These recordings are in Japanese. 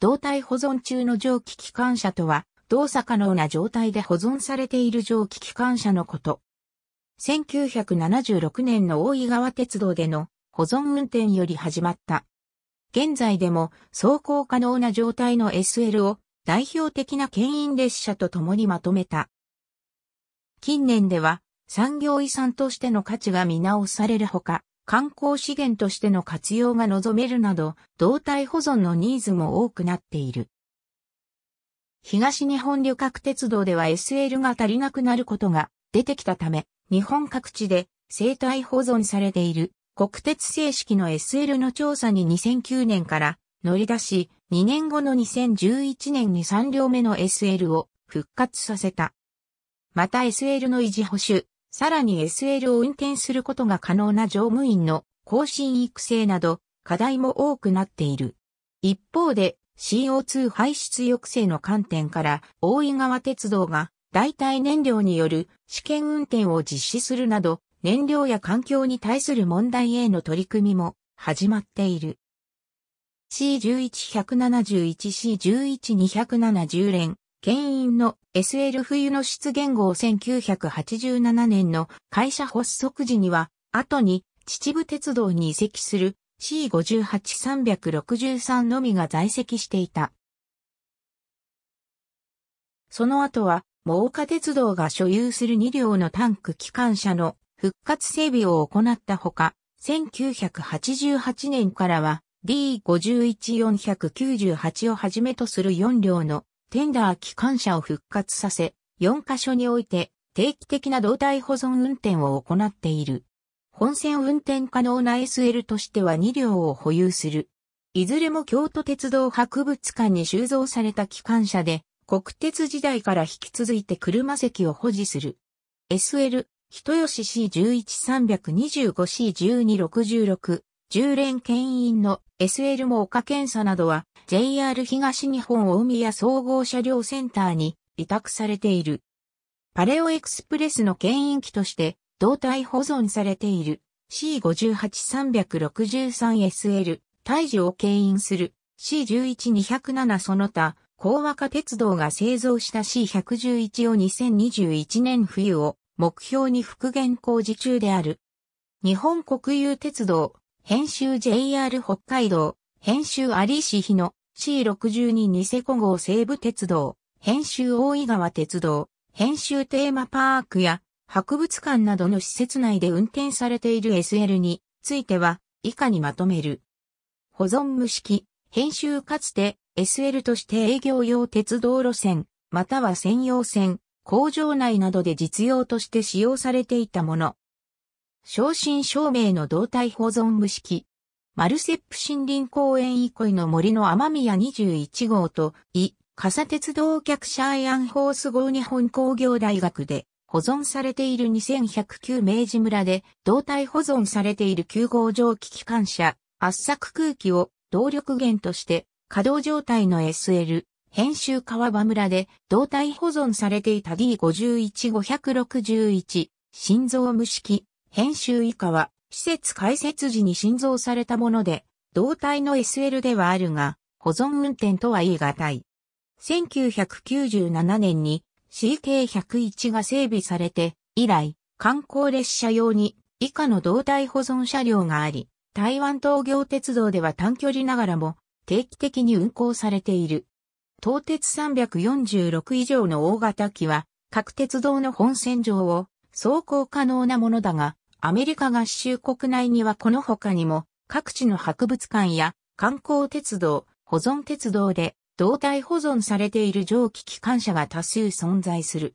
動体保存中の蒸気機関車とは、動作可能な状態で保存されている蒸気機関車のこと。1976年の大井川鉄道での保存運転より始まった。現在でも走行可能な状態の SL を代表的な牽引列車と共にまとめた。近年では産業遺産としての価値が見直されるほか、観光資源としての活用が望めるなど、動態保存のニーズも多くなっている。東日本旅客鉄道では SL が足りなくなることが出てきたため、日本各地で生態保存されている国鉄正式の SL の調査に2009年から乗り出し、2年後の2011年に3両目の SL を復活させた。また SL の維持補修、さらに SL を運転することが可能な乗務員の更新育成など課題も多くなっている。一方で CO2 排出抑制の観点から大井川鉄道が代替燃料による試験運転を実施するなど燃料や環境に対する問題への取り組みも始まっている。C11171C11270 連、牽引の SL 冬の出現号1987年の会社発足時には、後に秩父鉄道に移籍する C58363 のみが在籍していた。その後は、真岡鉄道が所有する2両のタンク機関車の復活整備を行ったほか、1988年からは D51498 をはじめとする4両のテンダー機関車を復活させ、4カ所において定期的な胴体保存運転を行っている。本線運転可能な SL としては2両を保有する。いずれも京都鉄道博物館に収蔵された機関車で、国鉄時代から引き続いて車席を保持する。SL、人吉 C11-325C12-66、10連牽引の SL も丘検査などは JR 東日本大宮総合車両センターに委託されている。パレオエクスプレスの牽引機として胴体保存されている C58363SL 胎児を牽引する C11207 その他、高和化鉄道が製造した C111 を2021年冬を目標に復元工事中である。日本国有鉄道、編集 JR 北海道、編集有志日の C62 ニセコ号西部鉄道、編集大井川鉄道、編集テーマパークや博物館などの施設内で運転されている SL については以下にまとめる。保存無式、編集かつて SL として営業用鉄道路線、または専用線、工場内などで実用として使用されていたもの。正真正銘の動体保存無式、マルセップ森林公園憩いの森の雨宮21号と、イ、笠鉄道客シャイアンホース号日本工業大学で保存されている2109明治村で胴体保存されている9号蒸気機関車圧搾空気を動力源として稼働状態の SL 編集川場村で胴体保存されていた D51561 心臓無式編集以下は施設開設時に新造されたもので、同体の SL ではあるが、保存運転とは言い難い。1997年に CK101 が整備されて、以来、観光列車用に以下の胴体保存車両があり、台湾東行鉄道では短距離ながらも定期的に運行されている。東鉄346以上の大型機は、各鉄道の本線上を走行可能なものだが、アメリカ合衆国内にはこの他にも各地の博物館や観光鉄道、保存鉄道で動体保存されている蒸気機関車が多数存在する。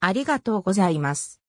ありがとうございます。